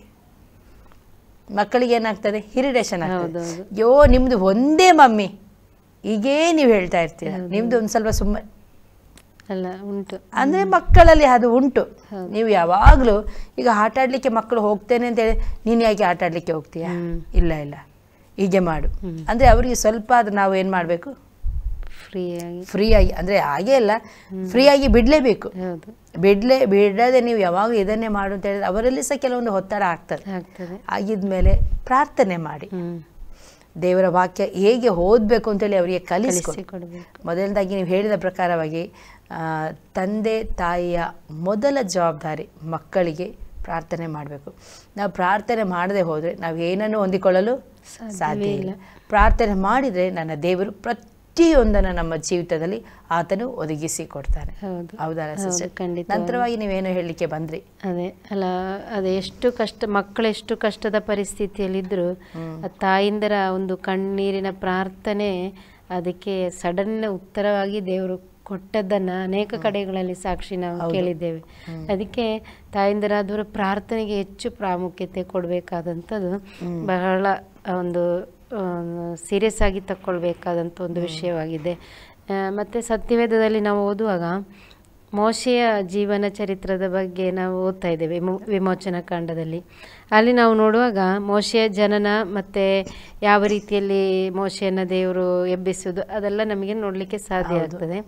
ಮಕ್ಕಳಿಗೆ ಏನಾಗ್ತದೆ ಹಿರಿಡೇಷನ್ ಆಗ್ತದೆ ಯೋ ನಿಮ್ದು ಒಂದೇ ಮಮ್ಮಿ ಈಗೇ ನೀವು ಹೇಳ್ತಾ ಇರ್ತೀರ ನಿಮ್ದು ಒಂದು ಸ್ವಲ್ಪ ಸುಮ್ಮನೆ ಅಲ್ಲ ಉಂಟು ಅಂದರೆ ಮಕ್ಕಳಲ್ಲಿ ಅದು ಉಂಟು ನೀವು ಯಾವಾಗಲೂ ಈಗ ಆಟ ಆಡಲಿಕ್ಕೆ ಮಕ್ಕಳು ಹೋಗ್ತೇನೆ ಅಂತ ಹೇಳಿ ನೀನು ಯಾಕೆ ಆಟ ಆಡಲಿಕ್ಕೆ ಹೋಗ್ತೀಯಾ ಇಲ್ಲ ಇಲ್ಲ ಹೀಗೆ ಮಾಡು ಅಂದರೆ ಅವರಿಗೆ ಸ್ವಲ್ಪ ಅದು ನಾವು ಏನು ಮಾಡಬೇಕು ಫ್ರೀ ಫ್ರೀಯಾಗಿ ಅಂದ್ರೆ ಹಾಗೆ ಅಲ್ಲ ಆಗಿ ಬಿಡಲೇಬೇಕು ಬಿಡಲೇ ಬಿಡದೆ ನೀವು ಯಾವಾಗ ಇದನ್ನೇ ಮಾಡು ಅಂತ ಹೇಳಿದ್ರೆ ಅವರಲ್ಲಿ ಸಹ ಕೆಲವೊಂದು ಒತ್ತಡ ಆಗ್ತದೆ ಆಗಿದ್ಮೇಲೆ ಪ್ರಾರ್ಥನೆ ಮಾಡಿ ದೇವರ ವಾಕ್ಯ ಹೇಗೆ ಓದಬೇಕು ಅಂತೇಳಿ ಅವರಿಗೆ ಕಲಿಸಿ ಮೊದಲನೇದಾಗಿ ನೀವು ಹೇಳಿದ ಪ್ರಕಾರವಾಗಿ ತಂದೆ ತಾಯಿಯ ಮೊದಲ ಜವಾಬ್ದಾರಿ ಮಕ್ಕಳಿಗೆ ಪ್ರಾರ್ಥನೆ ಮಾಡಬೇಕು ನಾವು ಪ್ರಾರ್ಥನೆ ಮಾಡದೆ ಹೋದರೆ ನಾವು ಏನನ್ನು ಹೊಂದಿಕೊಳ್ಳಲು ಸಾಧ್ಯ ಇಲ್ಲ ಪ್ರಾರ್ಥನೆ ಮಾಡಿದರೆ ನನ್ನ ದೇವರು ಪ್ರತಿ ಪ್ರತಿಯೊಂದನ್ನು ನಮ್ಮ ಜೀವಿತದಲ್ಲಿ ಆತನು ಒದಗಿಸಿ ಕೊಡ್ತಾನೆ ಖಂಡಿತ ನಂತರವಾಗಿ ನೀವೇನು ಹೇಳಲಿಕ್ಕೆ ಬಂದ್ರಿ ಅದೇ ಅಲ್ಲ ಅದೇ ಎಷ್ಟು ಕಷ್ಟ ಮಕ್ಕಳು ಎಷ್ಟು ಕಷ್ಟದ ಪರಿಸ್ಥಿತಿಯಲ್ಲಿದ್ದರು ತಾಯಿಂದರ ಒಂದು ಕಣ್ಣೀರಿನ ಪ್ರಾರ್ಥನೆ ಅದಕ್ಕೆ ಸಡನ್ ಉತ್ತರವಾಗಿ ದೇವರು ಕೊಟ್ಟದ್ದನ್ನು ಅನೇಕ ಕಡೆಗಳಲ್ಲಿ ಸಾಕ್ಷಿ ನಾವು ಕೇಳಿದ್ದೇವೆ ಅದಕ್ಕೆ ತಾಯಿಂದರಾದವರು ಪ್ರಾರ್ಥನೆಗೆ ಹೆಚ್ಚು ಪ್ರಾಮುಖ್ಯತೆ ಕೊಡಬೇಕಾದಂಥದ್ದು ಬಹಳ ಒಂದು ಸೀರಿಯಸ್ ಆಗಿ ತಕ್ಕೊಳ್ಬೇಕಾದಂಥ ಒಂದು ವಿಷಯವಾಗಿದೆ ಮತ್ತು ಸತ್ಯವೇದದಲ್ಲಿ ನಾವು ಓದುವಾಗ ಮೋಶೆಯ ಜೀವನ ಚರಿತ್ರದ ಬಗ್ಗೆ ನಾವು ಓದ್ತಾ ಇದ್ದೇವೆ ವಿಮೋಚನಾ ಕಾಂಡದಲ್ಲಿ ಅಲ್ಲಿ ನಾವು ನೋಡುವಾಗ ಮೋಶೆಯ ಜನನ ಮತ್ತು ಯಾವ ರೀತಿಯಲ್ಲಿ ಮೋಶೆಯನ್ನು ದೇವರು ಎಬ್ಬಿಸೋದು ಅದೆಲ್ಲ ನಮಗೆ ನೋಡಲಿಕ್ಕೆ ಸಾಧ್ಯ ಆಗ್ತದೆ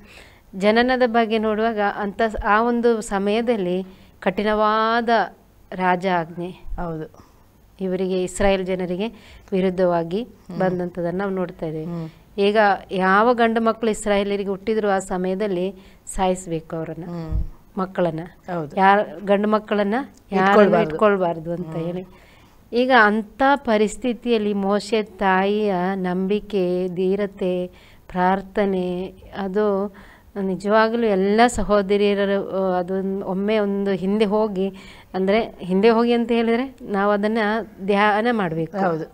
ಜನನದ ಬಗ್ಗೆ ನೋಡುವಾಗ ಅಂಥ ಆ ಒಂದು ಸಮಯದಲ್ಲಿ ಕಠಿಣವಾದ ರಾಜ ಆಜ್ಞೆ ಹೌದು ಇವರಿಗೆ ಇಸ್ರಾಯೇಲ್ ಜನರಿಗೆ ವಿರುದ್ಧವಾಗಿ ಬಂದಂಥದ್ದನ್ನು ನಾವು ನೋಡ್ತಾ ಇದ್ದೀವಿ ಈಗ ಯಾವ ಗಂಡು ಮಕ್ಕಳು ಇಸ್ರಾಯೇಲರಿಗೆ ಹುಟ್ಟಿದ್ರು ಆ ಸಮಯದಲ್ಲಿ ಸಾಯಿಸ್ಬೇಕು ಅವರನ್ನ ಮಕ್ಕಳನ್ನ ಯಾರ ಗಂಡು ಮಕ್ಕಳನ್ನ ಯಾರು ಇಟ್ಕೊಳ್ಬಾರ್ದು ಅಂತ ಹೇಳಿ ಈಗ ಅಂಥ ಪರಿಸ್ಥಿತಿಯಲ್ಲಿ ಮೋಶೆ ತಾಯಿಯ ನಂಬಿಕೆ ಧೀರತೆ ಪ್ರಾರ್ಥನೆ ಅದು ನಿಜವಾಗಲೂ ಎಲ್ಲ ಸಹೋದರಿಯರು ಅದೊಂದು ಒಮ್ಮೆ ಒಂದು ಹಿಂದೆ ಹೋಗಿ ಅಂದ್ರೆ ಹಿಂದೆ ಹೋಗಿ ಅಂತ ಹೇಳಿದ್ರೆ ನಾವು ಅದನ್ನ ಧ್ಯಾನ ಮಾಡಬೇಕು ಹೌದು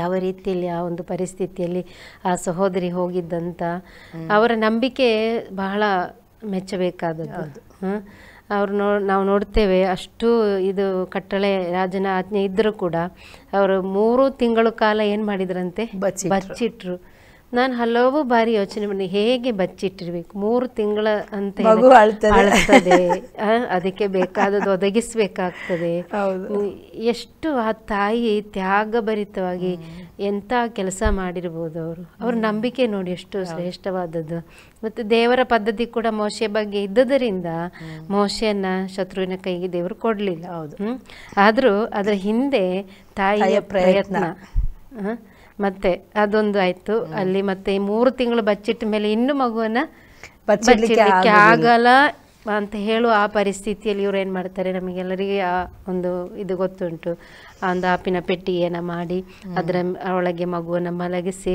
ಯಾವ ರೀತಿಯಲ್ಲಿ ಆ ಒಂದು ಪರಿಸ್ಥಿತಿಯಲ್ಲಿ ಆ ಸಹೋದರಿ ಹೋಗಿದ್ದಂತ ಅವರ ನಂಬಿಕೆ ಬಹಳ ಮೆಚ್ಚಬೇಕಾದದ್ದು ಅವ್ರು ನೋ ನಾವು ನೋಡ್ತೇವೆ ಅಷ್ಟು ಇದು ಕಟ್ಟಳೆ ರಾಜನ ಆಜ್ಞೆ ಇದ್ದರೂ ಕೂಡ ಅವರು ಮೂರು ತಿಂಗಳು ಕಾಲ ಏನು ಮಾಡಿದ್ರಂತೆ ಬಚ್ಚಿಟ್ರು ನಾನು ಹಲವು ಬಾರಿ ಯೋಚನೆ ಮಾಡಿ ಹೇಗೆ ಬಚ್ಚಿಟ್ಟಿರ್ಬೇಕು ಮೂರು ತಿಂಗಳ ಅಂತ ಅದಕ್ಕೆ ಬೇಕಾದದ್ದು ಒದಗಿಸ್ಬೇಕಾಗ್ತದೆ ಎಷ್ಟು ಆ ತಾಯಿ ತ್ಯಾಗ ಭರಿತವಾಗಿ ಕೆಲಸ ಮಾಡಿರ್ಬೋದು ಅವರು ಅವ್ರ ನಂಬಿಕೆ ನೋಡಿ ಎಷ್ಟು ಶ್ರೇಷ್ಠವಾದದ್ದು ಮತ್ತೆ ದೇವರ ಪದ್ಧತಿ ಕೂಡ ಮೋಶೆ ಬಗ್ಗೆ ಇದ್ದದರಿಂದ ಮೋಶೆಯನ್ನ ಶತ್ರುವಿನ ಕೈಗೆ ದೇವರು ಕೊಡಲಿಲ್ಲ ಹೌದು ಆದರೂ ಅದರ ಹಿಂದೆ ತಾಯಿಯ ಪ್ರಯತ್ನ ಮತ್ತೆ ಅದೊಂದು ಆಯ್ತು ಅಲ್ಲಿ ಮತ್ತೆ ಮೂರು ತಿಂಗಳು ಬಚ್ಚಿಟ್ಟ ಮೇಲೆ ಇನ್ನು ಮಗುವನ್ನ ಬಚ್ಚಿಡ್ಲಿಕ್ಕೆ ಆಗಲ್ಲ ಅಂತ ಹೇಳುವ ಆ ಪರಿಸ್ಥಿತಿಯಲ್ಲಿ ಇವ್ರು ಏನು ಮಾಡ್ತಾರೆ ನಮಗೆಲ್ಲರಿಗೆ ಆ ಒಂದು ಇದು ಗೊತ್ತುಂಟು ಒಂದು ಆಪಿನ ಏನ ಮಾಡಿ ಅದ್ರ ಒಳಗೆ ಮಗುವನ್ನ ಮಲಗಿಸಿ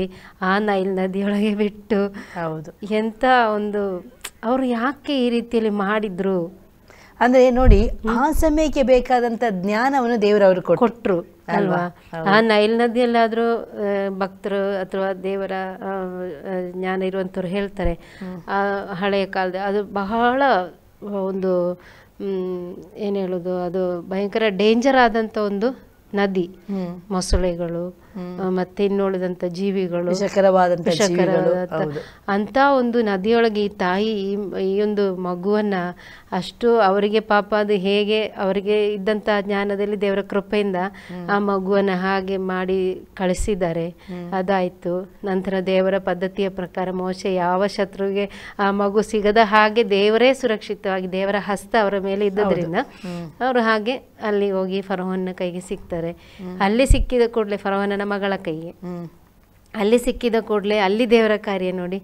ಆ ನೈಲ್ ನದಿಯೊಳಗೆ ಬಿಟ್ಟು ಹೌದು ಎಂತ ಒಂದು ಅವರು ಯಾಕೆ ಈ ರೀತಿಯಲ್ಲಿ ಮಾಡಿದ್ರು ಅಂದ್ರೆ ನೋಡಿ ಆ ಸಮಯಕ್ಕೆ ಬೇಕಾದಂತ ಜ್ಞಾನವನ್ನು ದೇವರವರು ಕೊಟ್ಟರು ಅಲ್ವಾ ಆ ನೈಲ್ ನದಿಯಲ್ಲಾದ್ರೂ ಭಕ್ತರು ಅಥವಾ ದೇವರ ಜ್ಞಾನ ಇರುವಂತವ್ರು ಹೇಳ್ತಾರೆ ಆ ಹಳೆಯ ಕಾಲದ ಅದು ಬಹಳ ಒಂದು ಏನ್ ಹೇಳುದು ಅದು ಭಯಂಕರ ಡೇಂಜರ್ ಆದಂತ ಒಂದು ನದಿ ಮೊಸಳೆಗಳು ಮತ್ತೆ ಇನ್ನುಳಿದಂತ ಜೀವಿಗಳು ಅಂತ ಒಂದು ನದಿಯೊಳಗೆ ಈ ತಾಯಿ ಈ ಒಂದು ಮಗುವನ್ನ ಅಷ್ಟು ಅವರಿಗೆ ಪಾಪ ಅದು ಹೇಗೆ ಅವರಿಗೆ ಇದ್ದಂತಹ ಜ್ಞಾನದಲ್ಲಿ ದೇವರ ಕೃಪೆಯಿಂದ ಆ ಮಗುವನ್ನು ಹಾಗೆ ಮಾಡಿ ಕಳಿಸಿದ್ದಾರೆ ಅದಾಯಿತು ನಂತರ ದೇವರ ಪದ್ಧತಿಯ ಪ್ರಕಾರ ಮೋಶೆ ಯಾವ ಶತ್ರುವಿಗೆ ಆ ಮಗು ಸಿಗದ ಹಾಗೆ ದೇವರೇ ಸುರಕ್ಷಿತವಾಗಿ ದೇವರ ಹಸ್ತ ಅವರ ಮೇಲೆ ಇದ್ದುದರಿಂದ ಅವರು ಹಾಗೆ ಅಲ್ಲಿ ಹೋಗಿ ಫರೋಹನ ಕೈಗೆ ಸಿಗ್ತಾರೆ ಅಲ್ಲಿ ಸಿಕ್ಕಿದ ಕೂಡಲೇ ಫರೋಹನ ಮಗಳ ಕೈಗೆ ಅಲ್ಲಿ ಸಿಕ್ಕಿದ ಕೂಡಲೇ ಅಲ್ಲಿ ದೇವರ ಕಾರ್ಯ ನೋಡಿ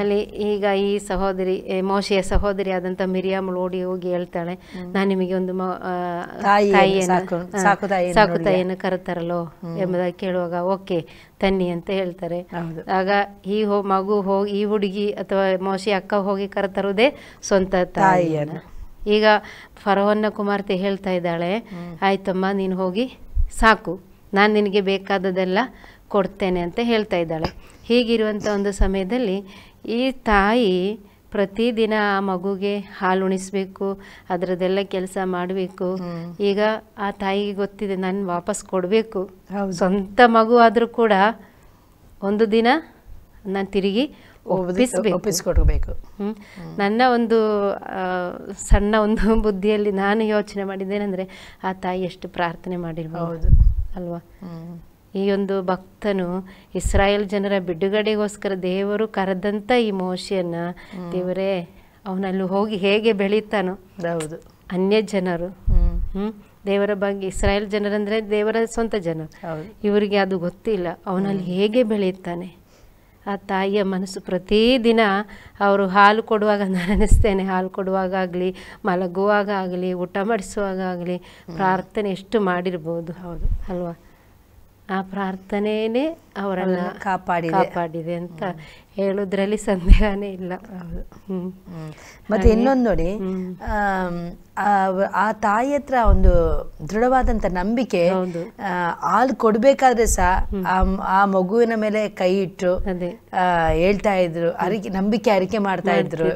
ಅಲ್ಲಿ ಈಗ ಈ ಸಹೋದರಿ ಮೋಶಿಯ ಸಹೋದರಿ ಆದಂತ ಮಿರಿಯಾಮಳು ಓಡಿ ಹೋಗಿ ಹೇಳ್ತಾಳೆ ನಾನು ನಿಮಗೆ ಒಂದು ಸಾಕು ತಾಯಿಯನ್ನು ಕರೆತಾರಲ್ಲೋ ಎಂಬುದಾಗಿ ಕೇಳುವಾಗ ಓಕೆ ತನ್ನಿ ಅಂತ ಹೇಳ್ತಾರೆ ಆಗ ಈ ಮಗು ಹೋಗಿ ಈ ಹುಡುಗಿ ಅಥವಾ ಮೋಶಿ ಅಕ್ಕ ಹೋಗಿ ಕರೆತರುವುದೇ ಸ್ವಂತ ತಾಯಿಯನ್ನು ಈಗ ಫರೋನ್ನ ಕುಮಾರ್ತೆ ಹೇಳ್ತಾ ಇದ್ದಾಳೆ ಆಯ್ತಮ್ಮ ನೀನು ಹೋಗಿ ಸಾಕು ನಾನು ನಿನಗೆ ಬೇಕಾದದೆಲ್ಲ ಕೊಡ್ತೇನೆ ಅಂತ ಹೇಳ್ತಾ ಇದ್ದಾಳೆ ಹೀಗಿರುವಂಥ ಒಂದು ಸಮಯದಲ್ಲಿ ಈ ತಾಯಿ ಪ್ರತಿದಿನ ಆ ಮಗುಗೆ ಹಾಲು ಉಣಿಸ್ಬೇಕು ಅದರದೆಲ್ಲ ಕೆಲಸ ಮಾಡಬೇಕು ಈಗ ಆ ತಾಯಿಗೆ ಗೊತ್ತಿದೆ ನಾನು ವಾಪಸ್ ಕೊಡಬೇಕು ಸ್ವಂತ ಮಗು ಆದರೂ ಕೂಡ ಒಂದು ದಿನ ನಾನು ತಿರುಗಿ ಒಪ್ಪಿಸ್ಕೊಡ್ಬೇಕು ನನ್ನ ಒಂದು ಸಣ್ಣ ಒಂದು ಬುದ್ಧಿಯಲ್ಲಿ ನಾನು ಯೋಚನೆ ಮಾಡಿದ್ದೇನೆಂದರೆ ಆ ತಾಯಿ ಎಷ್ಟು ಪ್ರಾರ್ಥನೆ ಮಾಡಿರ್ಬೋದು ಅಲ್ವಾ ಈ ಒಂದು ಭಕ್ತನು ಇಸ್ರಾಯೇಲ್ ಜನರ ಬಿಡುಗಡೆಗೋಸ್ಕರ ದೇವರು ಕರೆದಂಥ ಈ ಮೋಶಿಯನ್ನ ದೇವರೇ ಅವನಲ್ಲಿ ಹೋಗಿ ಹೇಗೆ ಬೆಳೀತಾನೋ ಹೌದು ಅನ್ಯ ಜನರು ಹ್ಞೂ ದೇವರ ಬಗ್ಗೆ ಇಸ್ರಾಯೇಲ್ ಜನರಂದರೆ ದೇವರ ಸ್ವಂತ ಜನರು ಇವರಿಗೆ ಅದು ಗೊತ್ತಿಲ್ಲ ಅವನಲ್ಲಿ ಹೇಗೆ ಬೆಳೆಯುತ್ತಾನೆ ಆ ತಾಯಿಯ ಮನಸ್ಸು ಪ್ರತಿದಿನ ಅವರು ಹಾಲು ಕೊಡುವಾಗ ನಾನು ಅನ್ನಿಸ್ತೇನೆ ಹಾಲು ಕೊಡುವಾಗ ಆಗಲಿ ಮಲಗುವಾಗ ಆಗಲಿ ಊಟ ಮಾಡಿಸುವಾಗ ಆಗಲಿ ಪ್ರಾರ್ಥನೆ ಎಷ್ಟು ಮಾಡಿರ್ಬೋದು ಹೌದು ಅಲ್ವಾ ಆ ಪ್ರಾರ್ಥನೆಯೇ ಅವರನ್ನು ಕಾಪಾಡಿ ಕಾಪಾಡಿದೆ ಅಂತ ಹೇಳುದ್ರಲ್ಲಿ ಸಂದೇಹನೇ ಇಲ್ಲ ಮತ್ತೆ ಇನ್ನೊಂದು ನೋಡಿ ಆ ತಾಯಿ ಹತ್ರ ಒಂದು ದೃಢವಾದಂತ ನಂಬಿಕೆ ಹಾಲು ಕೊಡ್ಬೇಕಾದ್ರೆ ಸಹ ಆ ಮಗುವಿನ ಮೇಲೆ ಕೈ ಇಟ್ಟು ಹೇಳ್ತಾ ಇದ್ರು ಅರಿಕೆ ನಂಬಿಕೆ ಅರಿಕೆ ಮಾಡ್ತಾ ಇದ್ರು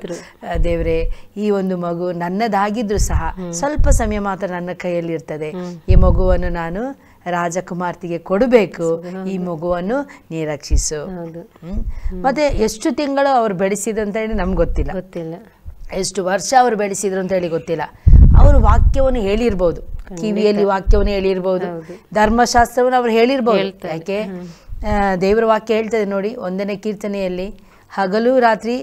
ದೇವ್ರೆ ಈ ಒಂದು ಮಗು ನನ್ನದಾಗಿದ್ರು ಸಹ ಸ್ವಲ್ಪ ಸಮಯ ಮಾತ್ರ ನನ್ನ ಕೈಯಲ್ಲಿ ಇರ್ತದೆ ಈ ಮಗುವನ್ನು ನಾನು ರಾಜಕುಮಾರ್ತಿಗೆ ಕೊಡಬೇಕು ಈ ಮಗುವನ್ನು ನೀ ರಕ್ಷಿಸು ಮತ್ತೆ ಎಷ್ಟು ತಿಂಗಳು ಅವ್ರು ಬೆಳೆಸಿದ್ರು ಅಂತ ಹೇಳಿ ನಮ್ಗೆ ಗೊತ್ತಿಲ್ಲ ಗೊತ್ತಿಲ್ಲ ಎಷ್ಟು ವರ್ಷ ಅವರು ಬೆಳೆಸಿದ್ರು ಅಂತ ಹೇಳಿ ಗೊತ್ತಿಲ್ಲ ಅವರು ವಾಕ್ಯವನ್ನು ಹೇಳಿರ್ಬೋದು ಕಿವಿಯಲ್ಲಿ ವಾಕ್ಯವನ್ನು ಹೇಳಿರ್ಬೋದು ಧರ್ಮಶಾಸ್ತ್ರವನ್ನು ಅವ್ರು ಹೇಳಿರ್ಬೋದು ಯಾಕೆ ದೇವರ ವಾಕ್ಯ ಹೇಳ್ತದೆ ನೋಡಿ ಒಂದನೇ ಕೀರ್ತನೆಯಲ್ಲಿ ಹಗಲು ರಾತ್ರಿ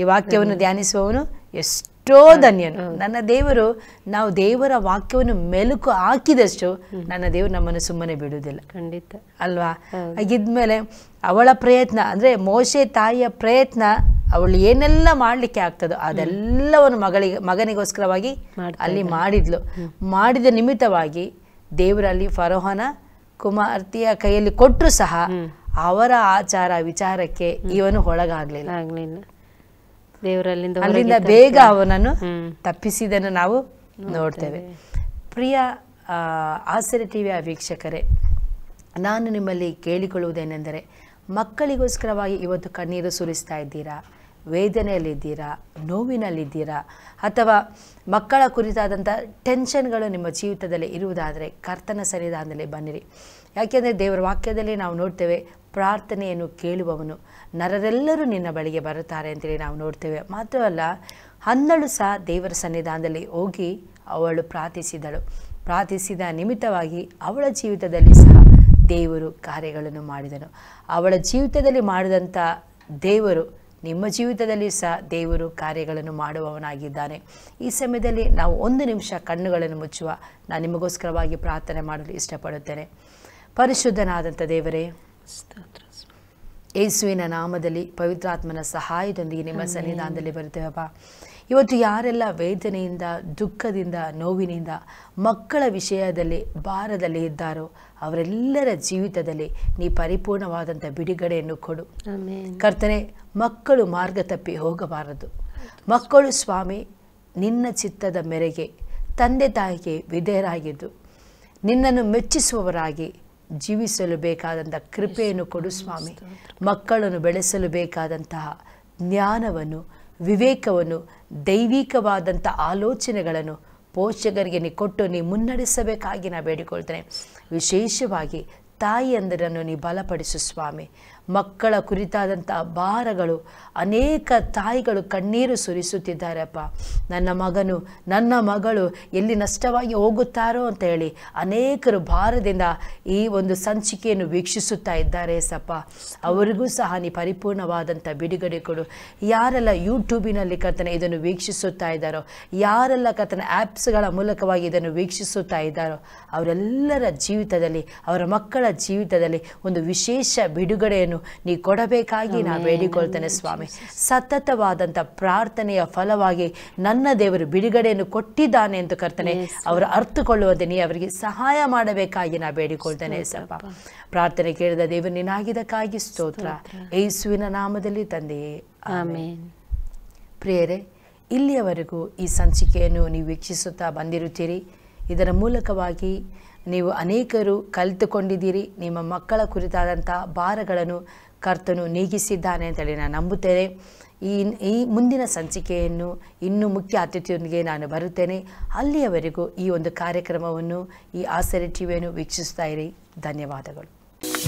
ಈ ವಾಕ್ಯವನ್ನು ಧ್ಯಾನಿಸುವವನು ಎಷ್ಟು ಎಷ್ಟೋ ಧನ್ಯನು ನನ್ನ ದೇವರು ನಾವು ದೇವರ ವಾಕ್ಯವನ್ನು ಮೆಲುಕು ಹಾಕಿದಷ್ಟು ನನ್ನ ದೇವರು ನಮ್ಮನ್ನು ಸುಮ್ಮನೆ ಬಿಡುವುದಿಲ್ಲ ಖಂಡಿತ ಅಲ್ವಾ ಹಾಗಿದ್ಮೇಲೆ ಅವಳ ಪ್ರಯತ್ನ ಅಂದ್ರೆ ಮೋಶೆ ತಾಯಿಯ ಪ್ರಯತ್ನ ಅವಳು ಏನೆಲ್ಲ ಮಾಡ್ಲಿಕ್ಕೆ ಆಗ್ತದೋ ಅದೆಲ್ಲವನ್ನು ಮಗಳಿಗೆ ಮಗನಿಗೋಸ್ಕರವಾಗಿ ಅಲ್ಲಿ ಮಾಡಿದ್ಲು ಮಾಡಿದ ನಿಮಿತ್ತವಾಗಿ ದೇವರಲ್ಲಿ ಫರೋಹನ ಕುಮಾರ್ತಿಯ ಕೈಯಲ್ಲಿ ಕೊಟ್ಟರು ಸಹ ಅವರ ಆಚಾರ ವಿಚಾರಕ್ಕೆ ಇವನು ಒಳಗಾಗ್ಲಿಲ್ಲ ದೇವರಲ್ಲಿಂದ ಅಲ್ಲಿಂದ ಬೇಗ ಅವನನ್ನು ತಪ್ಪಿಸಿದನ್ನು ನಾವು ನೋಡ್ತೇವೆ ಪ್ರಿಯ ಆಸರೆ ಟಿವಿಯ ವೀಕ್ಷಕರೇ ನಾನು ನಿಮ್ಮಲ್ಲಿ ಕೇಳಿಕೊಳ್ಳುವುದೇನೆಂದರೆ ಮಕ್ಕಳಿಗೋಸ್ಕರವಾಗಿ ಇವತ್ತು ಕಣ್ಣೀರು ಸುರಿಸ್ತಾ ಇದ್ದೀರಾ ವೇದನೆಯಲ್ಲಿದ್ದೀರಾ ನೋವಿನಲ್ಲಿದ್ದೀರಾ ಅಥವಾ ಮಕ್ಕಳ ಕುರಿತಾದಂಥ ಟೆನ್ಷನ್ಗಳು ನಿಮ್ಮ ಜೀವಿತದಲ್ಲಿ ಇರುವುದಾದರೆ ಕರ್ತನ ಸನ್ನಿಧಾನದಲ್ಲಿ ಬನ್ನಿರಿ ಯಾಕೆಂದರೆ ದೇವರ ವಾಕ್ಯದಲ್ಲಿ ನಾವು ನೋಡ್ತೇವೆ ಪ್ರಾರ್ಥನೆಯನ್ನು ಕೇಳುವವನು ನರರೆಲ್ಲರೂ ನಿನ್ನ ಬಳಿಗೆ ಬರುತ್ತಾರೆ ಅಂತೇಳಿ ನಾವು ನೋಡ್ತೇವೆ ಮಾತ್ರವಲ್ಲ ಹನ್ನಳು ಸಹ ದೇವರ ಸನ್ನಿಧಾನದಲ್ಲಿ ಹೋಗಿ ಅವಳು ಪ್ರಾರ್ಥಿಸಿದಳು ಪ್ರಾರ್ಥಿಸಿದ ನಿಮಿತ್ತವಾಗಿ ಅವಳ ಜೀವಿತದಲ್ಲಿ ಸಹ ದೇವರು ಕಾರ್ಯಗಳನ್ನು ಮಾಡಿದನು ಅವಳ ಜೀವಿತದಲ್ಲಿ ಮಾಡಿದಂಥ ದೇವರು ನಿಮ್ಮ ಜೀವಿತದಲ್ಲಿ ಸಹ ದೇವರು ಕಾರ್ಯಗಳನ್ನು ಮಾಡುವವನಾಗಿದ್ದಾನೆ ಈ ಸಮಯದಲ್ಲಿ ನಾವು ಒಂದು ನಿಮಿಷ ಕಣ್ಣುಗಳನ್ನು ಮುಚ್ಚುವ ನಾನು ನಿಮಗೋಸ್ಕರವಾಗಿ ಪ್ರಾರ್ಥನೆ ಮಾಡಲು ಇಷ್ಟಪಡುತ್ತೇನೆ ಪರಿಶುದ್ಧನಾದಂಥ ದೇವರೇ ಯೇಸುವಿನ ನಾಮದಲ್ಲಿ ಪವಿತ್ರಾತ್ಮನ ಸಹಾಯದೊಂದಿಗೆ ನಿಮ್ಮ ಸನ್ನಿಧಾನದಲ್ಲಿ ಬರುತ್ತೇವಪ್ಪ ಇವತ್ತು ಯಾರೆಲ್ಲ ವೇದನೆಯಿಂದ ದುಃಖದಿಂದ ನೋವಿನಿಂದ ಮಕ್ಕಳ ವಿಷಯದಲ್ಲಿ ಭಾರದಲ್ಲಿ ಇದ್ದಾರೋ ಅವರೆಲ್ಲರ ಜೀವಿತದಲ್ಲಿ ನೀ ಪರಿಪೂರ್ಣವಾದಂಥ ಬಿಡುಗಡೆಯನ್ನು ಕೊಡು ಕರ್ತನೆ ಮಕ್ಕಳು ಮಾರ್ಗ ತಪ್ಪಿ ಹೋಗಬಾರದು ಮಕ್ಕಳು ಸ್ವಾಮಿ ನಿನ್ನ ಚಿತ್ತದ ಮೇರೆಗೆ ತಂದೆ ತಾಯಿಗೆ ವಿಧೇಯರಾಗಿದ್ದು ನಿನ್ನನ್ನು ಮೆಚ್ಚಿಸುವವರಾಗಿ ಜೀವಿಸಲು ಬೇಕಾದಂಥ ಕೃಪೆಯನ್ನು ಕೊಡು ಸ್ವಾಮಿ ಮಕ್ಕಳನ್ನು ಬೆಳೆಸಲು ಬೇಕಾದಂತಹ ಜ್ಞಾನವನ್ನು ವಿವೇಕವನ್ನು ದೈವಿಕವಾದಂಥ ಆಲೋಚನೆಗಳನ್ನು ಪೋಷಕರಿಗೆ ನೀ ಕೊಟ್ಟು ನೀ ಮುನ್ನಡೆಸಬೇಕಾಗಿ ನಾ ಬೇಡಿಕೊಳ್ತೇನೆ ವಿಶೇಷವಾಗಿ ತಾಯಿ ನೀ ಬಲಪಡಿಸು ಸ್ವಾಮಿ ಮಕ್ಕಳ ಕುರಿತಾದಂಥ ಭಾರಗಳು ಅನೇಕ ತಾಯಿಗಳು ಕಣ್ಣೀರು ಸುರಿಸುತ್ತಿದ್ದಾರೆಪ್ಪ ನನ್ನ ಮಗನು ನನ್ನ ಮಗಳು ಎಲ್ಲಿ ನಷ್ಟವಾಗಿ ಹೋಗುತ್ತಾರೋ ಅಂತ ಹೇಳಿ ಅನೇಕರು ಭಾರದಿಂದ ಈ ಒಂದು ಸಂಚಿಕೆಯನ್ನು ವೀಕ್ಷಿಸುತ್ತಾ ಇದ್ದಾರೆ ಸಪ್ಪ ಅವರಿಗೂ ಸಹ ನೀ ಪರಿಪೂರ್ಣವಾದಂಥ ಬಿಡುಗಡೆ ಕೊಡು ಯಾರೆಲ್ಲ ಯೂಟ್ಯೂಬಿನಲ್ಲಿ ಕರ್ತನೆ ಇದನ್ನು ವೀಕ್ಷಿಸುತ್ತಾ ಇದ್ದಾರೋ ಯಾರೆಲ್ಲ ಕರ್ತನ ಆ್ಯಪ್ಸ್ಗಳ ಮೂಲಕವಾಗಿ ಇದನ್ನು ವೀಕ್ಷಿಸುತ್ತಾ ಇದ್ದಾರೋ ಅವರೆಲ್ಲರ ಜೀವಿತದಲ್ಲಿ ಅವರ ಮಕ್ಕಳ ಜೀವಿತದಲ್ಲಿ ಒಂದು ವಿಶೇಷ ಬಿಡುಗಡೆಯನ್ನು ನೀ ಕೊಡಬೇಕಾಗಿ ನಾ ಬೇಡಿಕೊಳ್ತೇನೆ ಸ್ವಾಮಿ ಸತತವಾದಂಥ ಪ್ರಾರ್ಥನೆಯ ಫಲವಾಗಿ ನನ್ನ ದೇವರು ಬಿಡುಗಡೆಯನ್ನು ಕೊಟ್ಟಿದ್ದಾನೆ ಎಂದು ಕರ್ತನೆ ಅವರು ಅರ್ಥಕೊಳ್ಳುವಂತೆ ನೀ ಅವರಿಗೆ ಸಹಾಯ ಮಾಡಬೇಕಾಗಿ ನಾ ಬೇಡಿಕೊಳ್ತೇನೆ ಸ್ವಲ್ಪ ಪ್ರಾರ್ಥನೆ ಕೇಳಿದ ದೇವರು ನಿನಾಗಿದ್ದಕ್ಕಾಗಿ ಸ್ತೋತ್ರ ಯೇಸುವಿನ ನಾಮದಲ್ಲಿ ತಂದೆಯೇ ಆಮೇನ್ ಪ್ರಿಯರೇ ಇಲ್ಲಿಯವರೆಗೂ ಈ ಸಂಚಿಕೆಯನ್ನು ನೀವು ವೀಕ್ಷಿಸುತ್ತಾ ಬಂದಿರುತ್ತೀರಿ ಇದರ ಮೂಲಕವಾಗಿ ನೀವು ಅನೇಕರು ಕಲಿತುಕೊಂಡಿದ್ದೀರಿ ನಿಮ್ಮ ಮಕ್ಕಳ ಕುರಿತಾದಂಥ ಭಾರಗಳನ್ನು ಕರ್ತನು ನೀಗಿಸಿದ್ದಾನೆ ಅಂತೇಳಿ ನಾನು ನಂಬುತ್ತೇನೆ ಈ ಈ ಮುಂದಿನ ಸಂಚಿಕೆಯನ್ನು ಇನ್ನೂ ಮುಖ್ಯ ಅತಿಥಿಯೊಂದಿಗೆ ನಾನು ಬರುತ್ತೇನೆ ಅಲ್ಲಿಯವರೆಗೂ ಈ ಒಂದು ಕಾರ್ಯಕ್ರಮವನ್ನು ಈ ಆಸರೆ ಟಿವಿಯನ್ನು ವೀಕ್ಷಿಸ್ತಾ ಇರಿ ಧನ್ಯವಾದಗಳು